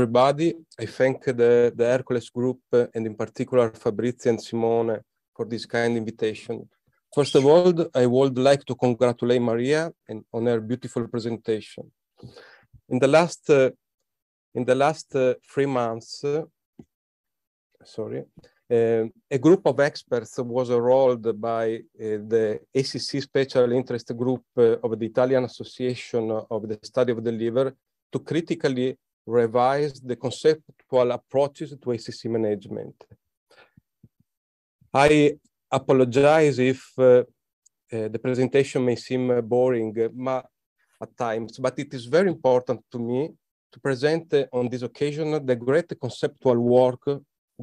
everybody. I thank the, the Hercules Group and in particular Fabrizio and Simone for this kind invitation. First of all, I would like to congratulate Maria and on her beautiful presentation. In the last, uh, in the last uh, three months, uh, sorry, uh, a group of experts was enrolled by uh, the ACC Special Interest Group uh, of the Italian Association of the Study of the Liver to critically revised the conceptual approaches to ACC management. I apologize if uh, uh, the presentation may seem uh, boring at times, but it is very important to me to present uh, on this occasion the great conceptual work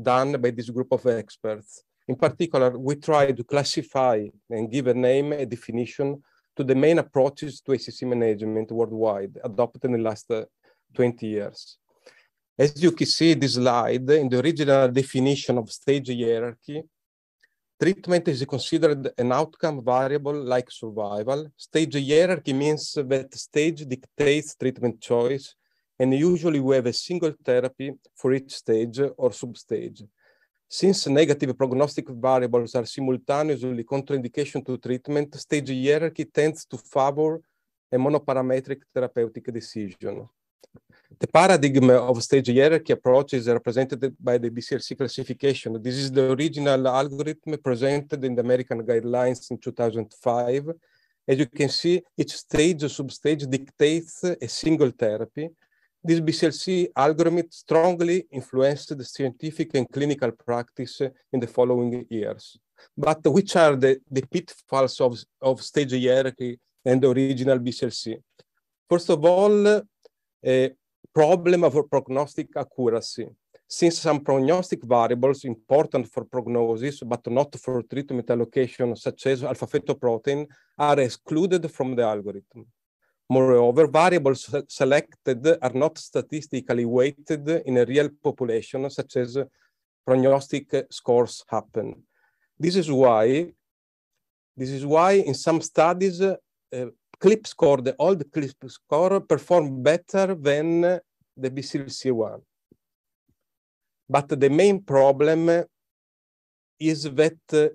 done by this group of experts. In particular, we try to classify and give a name, a definition to the main approaches to ACC management worldwide adopted in the last uh, 20 years. As you can see this slide, in the original definition of stage hierarchy, treatment is considered an outcome variable like survival. Stage hierarchy means that stage dictates treatment choice, and usually we have a single therapy for each stage or substage. Since negative prognostic variables are simultaneously contraindication to treatment, stage hierarchy tends to favor a monoparametric therapeutic decision. The paradigm of stage hierarchy approach is represented by the BCLC classification. This is the original algorithm presented in the American guidelines in 2005. As you can see, each stage or substage dictates a single therapy. This BCLC algorithm strongly influenced the scientific and clinical practice in the following years. But which are the, the pitfalls of, of stage hierarchy and the original BCLC? First of all, uh, problem of prognostic accuracy, since some prognostic variables important for prognosis, but not for treatment allocation, such as alpha-fetoprotein, are excluded from the algorithm. Moreover, variables selected are not statistically weighted in a real population, such as prognostic scores happen. This is why, this is why in some studies, uh, CLIP score, the old CLIP score, perform better than the BCLC1. But the main problem is that uh,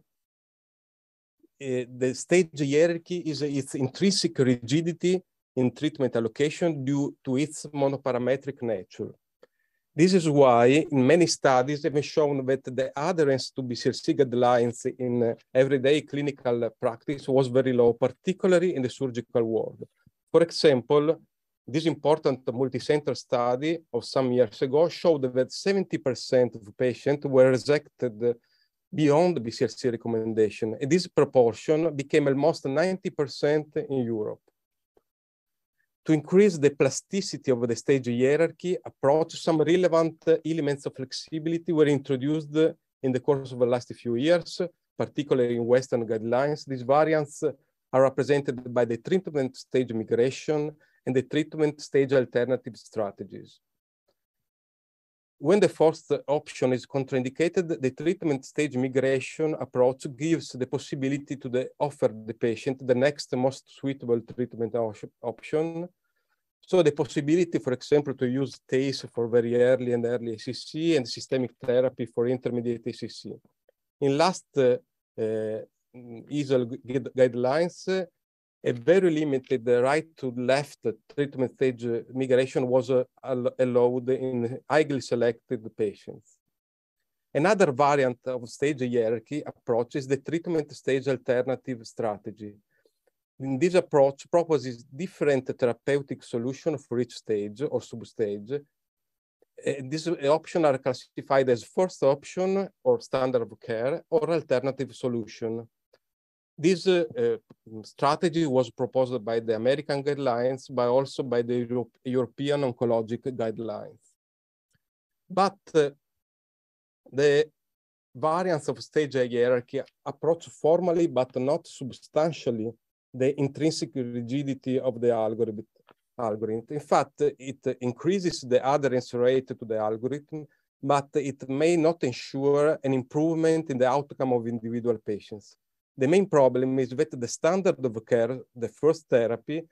the stage hierarchy is its intrinsic rigidity in treatment allocation due to its monoparametric nature. This is why in many studies have shown that the adherence to BCLC guidelines in uh, everyday clinical practice was very low, particularly in the surgical world. For example, this important multicenter study of some years ago showed that 70% of patients were rejected beyond the BCLC recommendation. And this proportion became almost 90% in Europe. To increase the plasticity of the stage hierarchy approach, some relevant elements of flexibility were introduced in the course of the last few years, particularly in Western guidelines. These variants are represented by the treatment stage migration and the treatment stage alternative strategies. When the first option is contraindicated, the treatment stage migration approach gives the possibility to the, offer the patient the next most suitable treatment option. So the possibility, for example, to use TACE for very early and early ACC and systemic therapy for intermediate ACC. In last uh, uh, guidelines, a very limited uh, right to left treatment stage uh, migration was uh, allowed in highly selected patients. Another variant of stage hierarchy approach is the treatment stage alternative strategy. In this approach proposes different therapeutic solution for each stage or substage. These options are classified as first option or standard of care or alternative solution this uh, uh, strategy was proposed by the American guidelines, but also by the Euro European oncologic guidelines. But uh, the variants of stage hierarchy approach formally but not substantially the intrinsic rigidity of the algorithm. algorithm. In fact, it increases the adherence rate to the algorithm, but it may not ensure an improvement in the outcome of individual patients. The main problem is that the standard of care, the first therapy,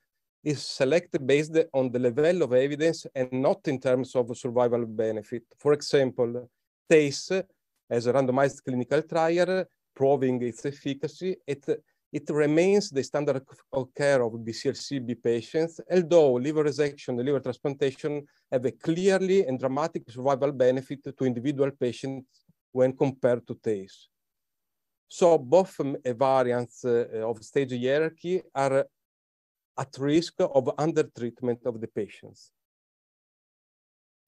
is selected based on the level of evidence and not in terms of survival benefit. For example, TACE, as a randomized clinical trial, proving its efficacy, it, it remains the standard of care of B patients, although liver resection and liver transplantation have a clearly and dramatic survival benefit to individual patients when compared to TACE. So both eh, variants eh, of stage hierarchy are at risk of undertreatment of the patients.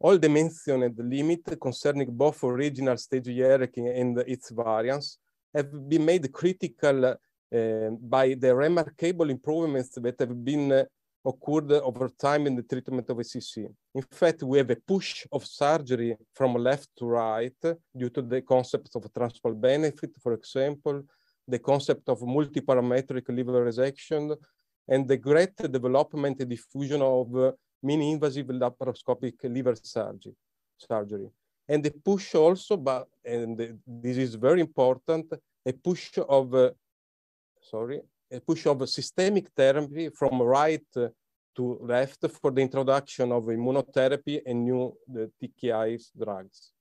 All the mentioned limit concerning both original stage hierarchy and its variants have been made critical uh, by the remarkable improvements that have been occurred over time in the treatment of ACC. In fact, we have a push of surgery from left to right due to the concept of transport benefit, for example, the concept of multiparametric liver resection, and the great development and diffusion of uh, mini-invasive laparoscopic liver surgery. surgery. And the push also, but, and this is very important, a push of, uh, sorry, a push of a systemic therapy from right to left for the introduction of immunotherapy and new the TKI drugs.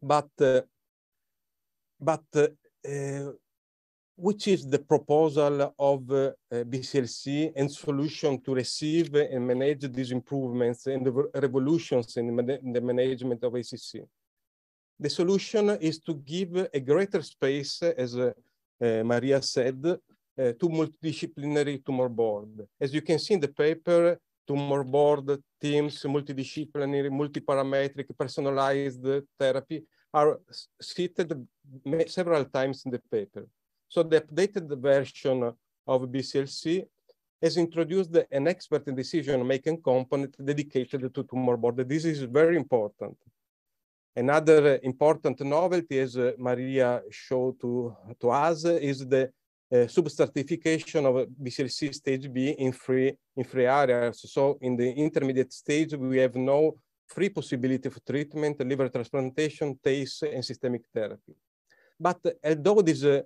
But, uh, but uh, uh, which is the proposal of uh, BCLC and solution to receive and manage these improvements and the revolutions in the management of ACC? The solution is to give a greater space as a Eh, Maria said, eh, to multidisciplinary tumor board. As you can see in the paper, tumor board teams, multidisciplinary, multiparametric, personalized therapy are cited several times in the paper. So the updated version of BCLC has introduced an expert decision-making component dedicated to tumor board. This is very important Another important novelty, as uh, Maria showed to, to us, is the uh, substratification of BCLC stage B in free, in free areas. So in the intermediate stage, we have no free possibility for treatment, liver transplantation, taste, and systemic therapy. But uh, although these uh,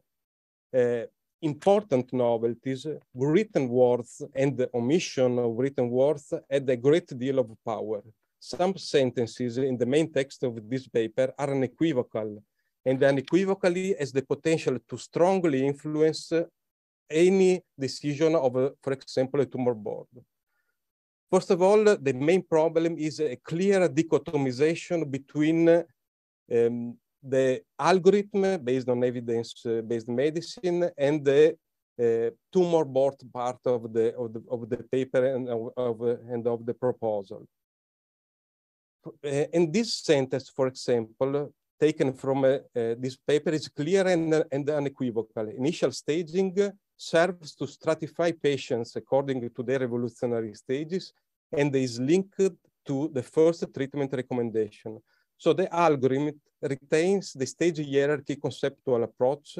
uh, important novelties, written words and the omission of written words had a great deal of power some sentences in the main text of this paper are unequivocal and unequivocally has the potential to strongly influence uh, any decision of, uh, for example, a tumor board. First of all, the main problem is a clear dichotomization between uh, um, the algorithm based on evidence-based medicine and the uh, tumor board part of the, of the, of the paper and of, of, and of the proposal and uh, this sentence, for example, uh, taken from uh, this paper is clear and, and unequivocal. Initial staging serves to stratify patients according to their evolutionary stages and is linked to the first treatment recommendation. So the algorithm retains the stage hierarchy conceptual approach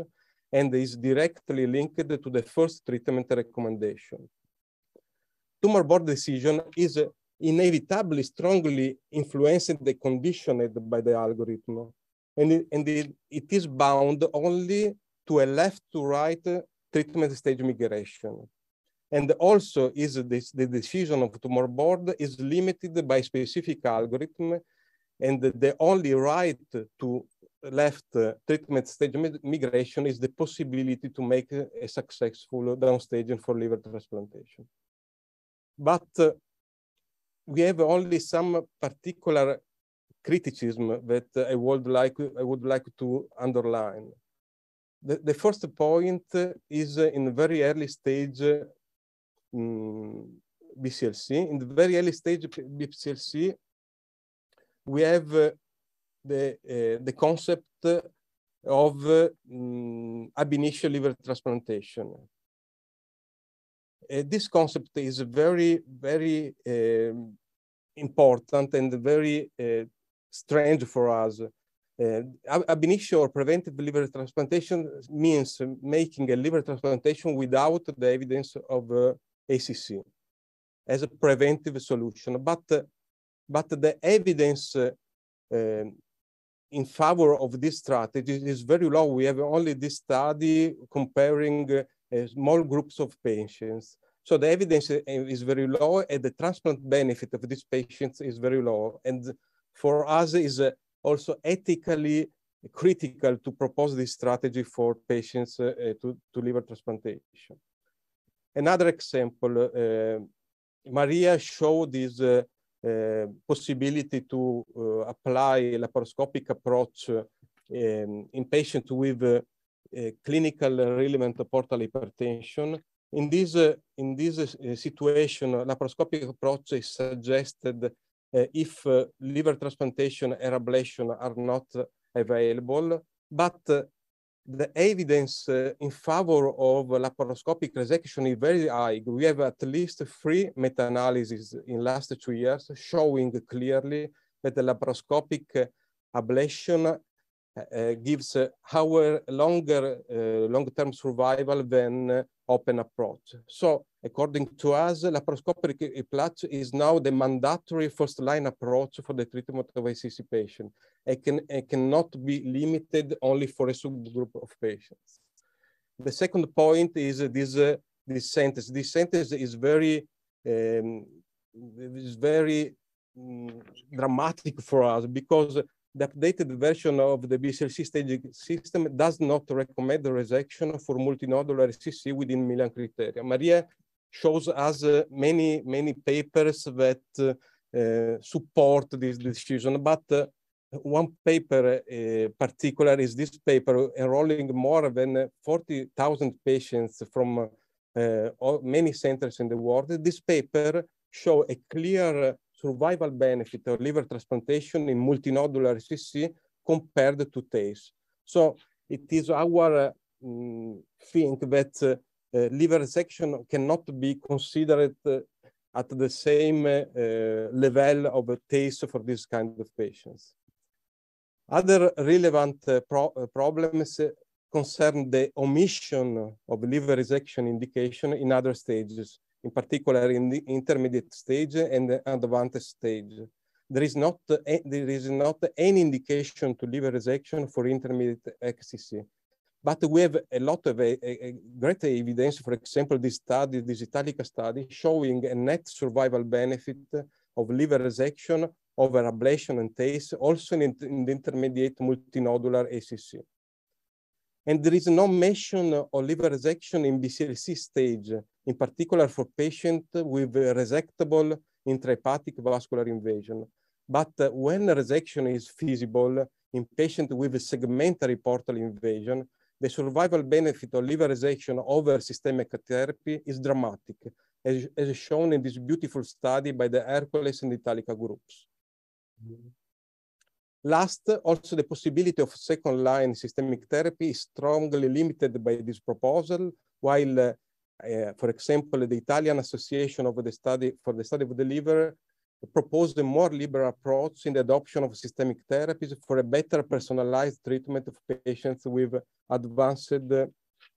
and is directly linked to the first treatment recommendation. Tumor board decision is inevitably strongly influenced and conditioned by the algorithm. And, it, and it, it is bound only to a left to right treatment stage migration. And also is this, the decision of tumor board is limited by specific algorithm and the only right to left treatment stage migration is the possibility to make a successful downstaging for liver transplantation. But we have only some particular criticism that I would like I would like to underline. The, the first point is in very early stage um, mm, BCLC. In the very early stage BCLC, we have uh, the uh, the concept of uh, um, ab initio liver transplantation. Uh, this concept is very, very um, important and very uh, strange for us. Uh, ab initio or preventive liver transplantation means making a liver transplantation without the evidence of uh, ACC as a preventive solution. But, uh, but the evidence uh, um, in favor of this strategy is very low. We have only this study comparing uh, uh, small groups of patients. So the evidence uh, is very low and the transplant benefit of these patients is very low. And for us is uh, also ethically critical to propose this strategy for patients to, to liver transplantation. Another example, uh, Maria showed this uh, uh, possibility to apply laparoscopic approach um, in patients with clinical relevant portal hypertension. In this, in this eh, situation, laparoscopic approach is suggested eh, if eh, liver transplantation and ablation are not available, but the evidence uh, in favor of laparoscopic resection is very high. We have at least three meta-analyses in last two years showing clearly that the laparoscopic ablation uh, gives our longer uh, long-term survival than uh, open approach. So according to us, laparoscopic EPLAT is now the mandatory first-line approach for the treatment of ICC patients. It, can, it cannot be limited only for a subgroup of patients. The second point is this, uh, this sentence. This sentence is very, um, is very um, dramatic for us because the updated version of the BCLC staging system does not recommend the resection for multinodular RCC within Milan criteria. Maria shows us uh, many, many papers that uh, uh, support this decision, but uh, one paper uh, particular is this paper enrolling more than 40,000 patients from uh, all, many centers in the world. This paper show a clear survival benefit of liver transplantation in multinodular CC compared to TACE. So it is our uh, mm, think that uh, uh, liver section cannot be considered uh, at the same level of a TACE for this kind of patients. Other relevant pro problems concern the omission of liver resection indication in other stages in particular in the intermediate stage and the advanced stage. There is not, a, there is not any indication to liver resection for intermediate ACC. But we have a lot of a, a, great evidence, for example, this study, this Italica study, showing a net survival benefit of liver resection over ablation and taste, also in, in the intermediate multinodular ACC. And there is no mention of liver resection in BCLC stage, in particular for patients with resectable intrahepatic vascular invasion. But when resection is feasible in patients with segmentary portal invasion, the survival benefit of liver resection over systemic therapy is dramatic, as, as shown in this beautiful study by the Hercules and Italica groups. Mm -hmm. Last, also the possibility of second-line systemic therapy is strongly limited by this proposal, while uh, Eh, for example, the Italian Association of the Study for the Study of the Liver proposed a more liberal approach in the adoption of systemic therapies for a better personalized treatment of patients with advanced uh,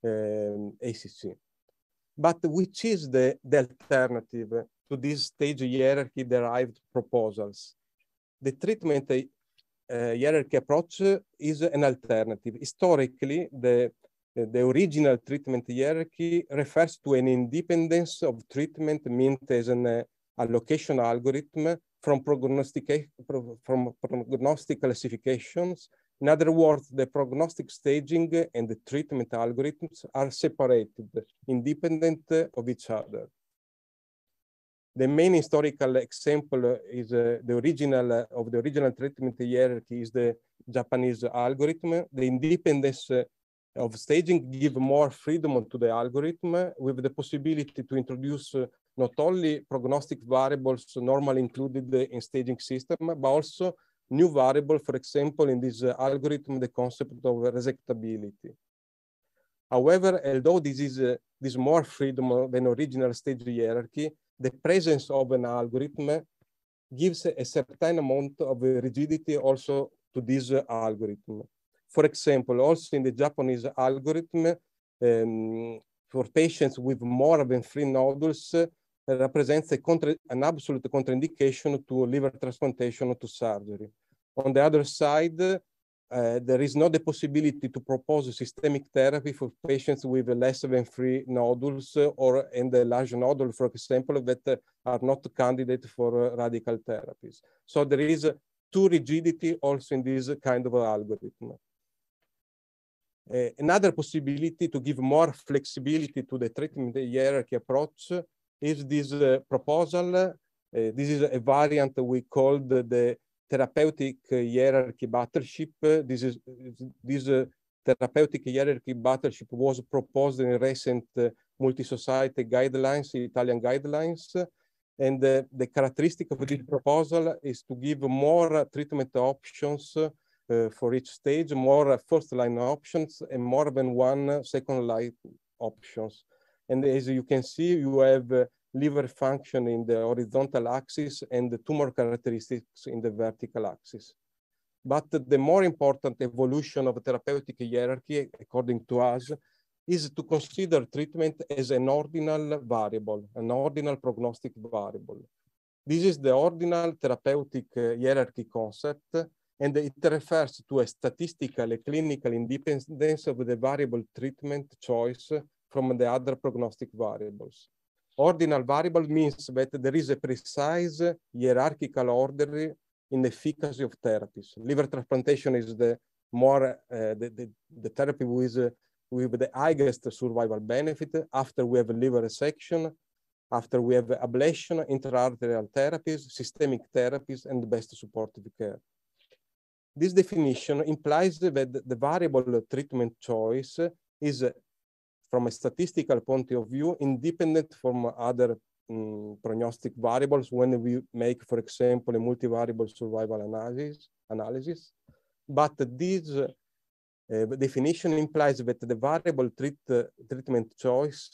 um, ACC. But which is the, the alternative to this stage hierarchy derived proposals? The treatment uh, hierarchy approach is an alternative. Historically, the the original treatment hierarchy refers to an independence of treatment meant as an uh, allocation algorithm from, prognostic from prognostic classifications. In other words, the prognostic staging and the treatment algorithms are separated, independent of each other. The main historical example is uh, the original uh, of the original treatment hierarchy is the Japanese algorithm. The independence uh, of staging give more freedom to the algorithm with the possibility to introduce uh, not only prognostic variables normally included in staging system, but also new variable, for example, in this uh, algorithm, the concept of resectability. However, although this is uh, this more freedom than original stage hierarchy, the presence of an algorithm gives a certain amount of rigidity also to this uh, algorithm. For example, also in the Japanese algorithm, um, for patients with more than three nodules, uh, represents contra- an absolute contraindication to liver transplantation or to surgery. On the other side, uh, there is not the possibility to propose systemic therapy for patients with less than three nodules uh, or in the large nodule, for example, that uh, are not candidate for uh, radical therapies. So there is too rigidity also in this kind of algorithm. Eh, another possibility to give more flexibility to the treatment hierarchy approach is this eh, proposal. Eh, this is a variant we called the therapeutic hierarchy battleship. this is this therapeutic hierarchy battleship was proposed in recent uh, multi-society guidelines, Italian guidelines. And uh, the characteristic of this proposal is to give more uh, treatment options uh, for each stage, more uh, first line options and more than one uh, second line options. And as you can see, you have liver function in the horizontal axis and the tumor characteristics in the vertical axis. But the more important evolution of therapeutic hierarchy, according to us, is to consider treatment as an ordinal variable, an ordinal prognostic variable. This is the ordinal therapeutic hierarchy concept and it refers to a statistical and clinical independence of the variable treatment choice from the other prognostic variables. Ordinal variable means that there is a precise hierarchical order in the efficacy of therapies. Liver transplantation is the more uh, the, the, the, therapy with, uh, with the highest survival benefit after we have liver resection, after we have ablation, intraarterial therapies, systemic therapies, and best supportive care. This definition implies that the variable treatment choice is, from a statistical point of view, independent from other um, prognostic variables when we make, for example, a multivariable survival analysis. analysis. But this uh, definition implies that the variable treat, uh, treatment choice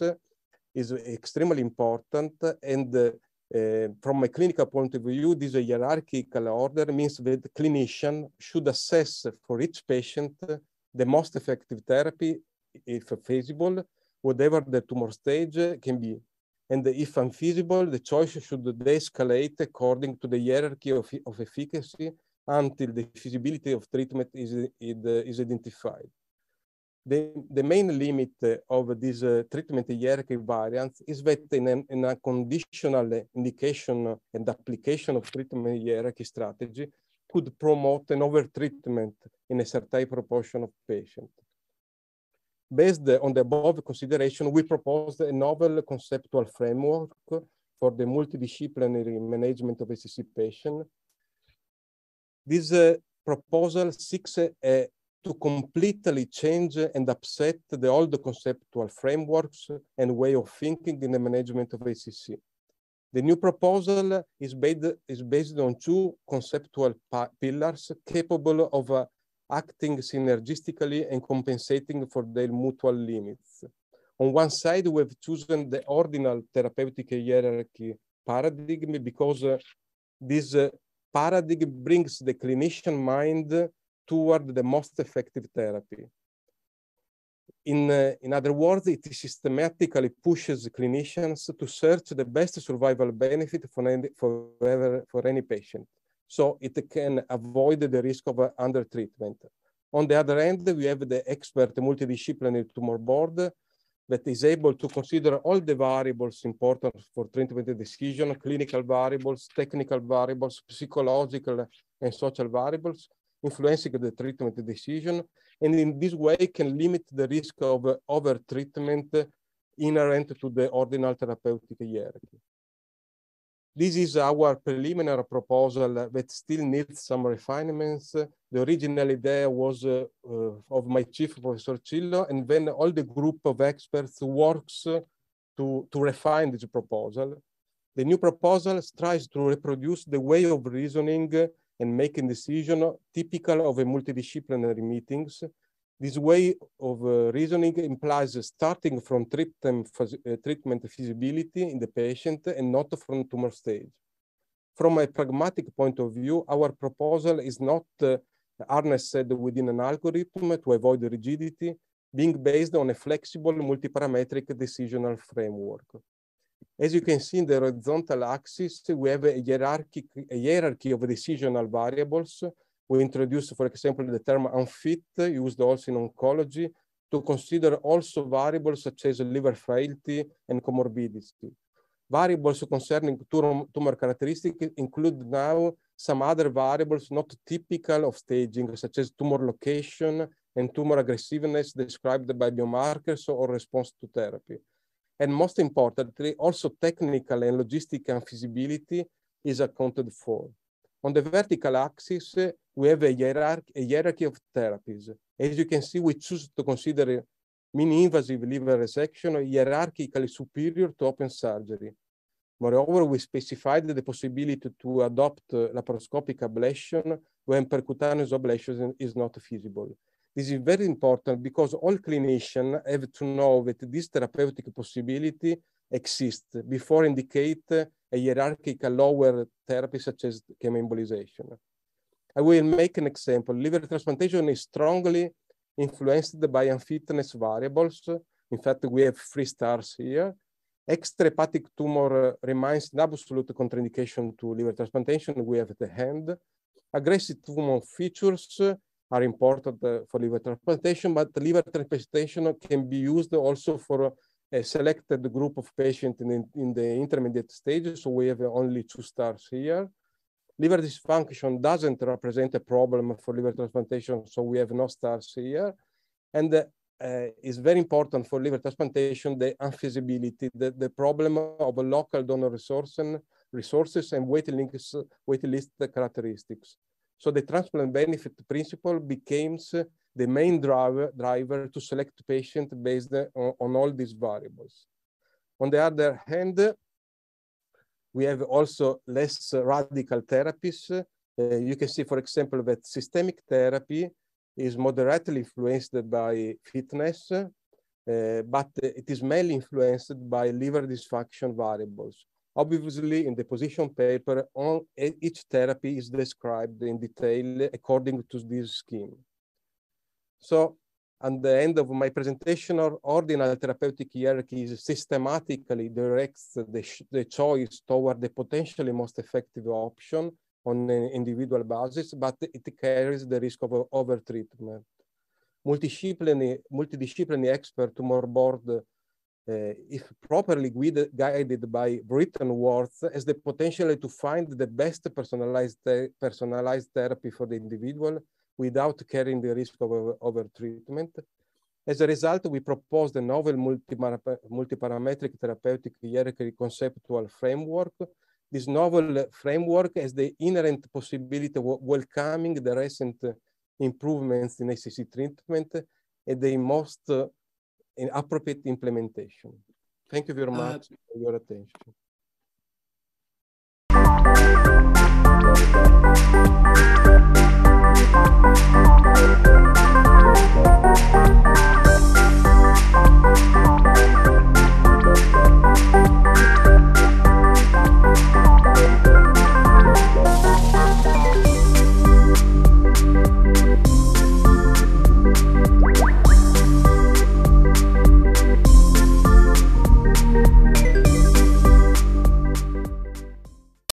is extremely important and uh, Eh, from a clinical point of view, this hierarchical order means that the clinician should assess for each patient the most effective therapy, if feasible, whatever the tumor stage can be. And if unfeasible, the choice should de-escalate according to the hierarchy of, of efficacy until the feasibility of treatment is, is identified the, the main limit uh, of this uh, treatment hierarchy variance is that in, an, in a conditional indication and application of treatment hierarchy strategy could promote an overtreatment in a certain proportion of patients. Based on the above consideration, we proposed a novel conceptual framework for the multidisciplinary management of ACC patients. This uh, proposal seeks a, to completely change and upset the old conceptual frameworks and way of thinking in the management of ACC. The new proposal is based, is based on two conceptual pillars capable of uh, acting synergistically and compensating for their mutual limits. On one side, we have chosen the ordinal therapeutic hierarchy paradigm because uh, this uh, paradigm brings the clinician mind toward the most effective therapy. In, uh, in other words, it systematically pushes clinicians to search the best survival benefit for any, for, ever, for any patient. So it can avoid the risk of uh, undertreatment. On the other hand, we have the expert multidisciplinary tumor board that is able to consider all the variables important for treatment decision, clinical variables, technical variables, psychological and social variables, influencing the treatment decision, and in this way can limit the risk of uh, over-treatment inherent to the ordinal therapeutic hierarchy. This is our preliminary proposal that still needs some refinements. The original idea was uh, uh, of my chief, Professor Cillo, and then all the group of experts works to, to refine this proposal. The new proposal tries to reproduce the way of reasoning and making decision typical of a multidisciplinary meetings. This way of uh, reasoning implies starting from treatment, uh, treatment feasibility in the patient and not from tumor stage. From a pragmatic point of view, our proposal is not uh, harnessed within an algorithm to avoid rigidity, being based on a flexible multi-parametric decisional framework. As you can see in the horizontal axis, we have a, hierarchic, a hierarchy of decisional variables. We introduced, for example, the term unfit, used also in oncology, to consider also variables such as liver frailty and comorbidity. Variables concerning tumor characteristics include now some other variables not typical of staging, such as tumor location and tumor aggressiveness described by biomarkers or response to therapy. And most importantly, also technical and logistical feasibility is accounted for. On the vertical axis, we have a hierarchy, a hierarchy of therapies. As you can see, we choose to consider mini-invasive liver resection hierarchically superior to open surgery. Moreover, we specified the possibility to adopt laparoscopic ablation when percutaneous ablation is not feasible. This is very important because all clinicians have to know that this therapeutic possibility exists before indicate a hierarchical lower therapy such as chemoembolization. I will make an example. Liver transplantation is strongly influenced by unfitness variables. In fact, we have three stars here. Extrahepatic tumor remains an absolute contraindication to liver transplantation. We have at the hand. Aggressive tumor features are important uh, for liver transplantation, but liver transplantation can be used also for uh, a selected group of patients in, the, in the intermediate stages. So we have only two stars here. Liver dysfunction doesn't represent a problem for liver transplantation, so we have no stars here. And uh, uh it's very important for liver transplantation, the unfeasibility, the, the problem of local donor resource and resources and waiting links, wait list characteristics. So the transplant benefit principle becomes the main driver, driver to select patient based on, on all these variables. On the other hand, we have also less radical therapies. Uh, you can see, for example, that systemic therapy is moderately influenced by fitness, uh, but it is mainly influenced by liver dysfunction variables. Obviously, in the position paper, on, each therapy is described in detail according to this scheme. So at the end of my presentation, our ordinal therapeutic hierarchy systematically directs the, the choice toward the potentially most effective option on an individual basis, but it carries the risk of overtreatment. Multidisciplinary, multidisciplinary expert tumor board uh, if properly guided, by written words, has the potential to find the best personalized, personalized therapy for the individual without carrying the risk of overtreatment. As a result, we proposed a novel multiparametric therapeutic hierarchy conceptual framework. This novel framework has the inherent possibility of welcoming the recent improvements in ACC treatment and the most an appropriate implementation. Thank you very uh, much uh, for your attention.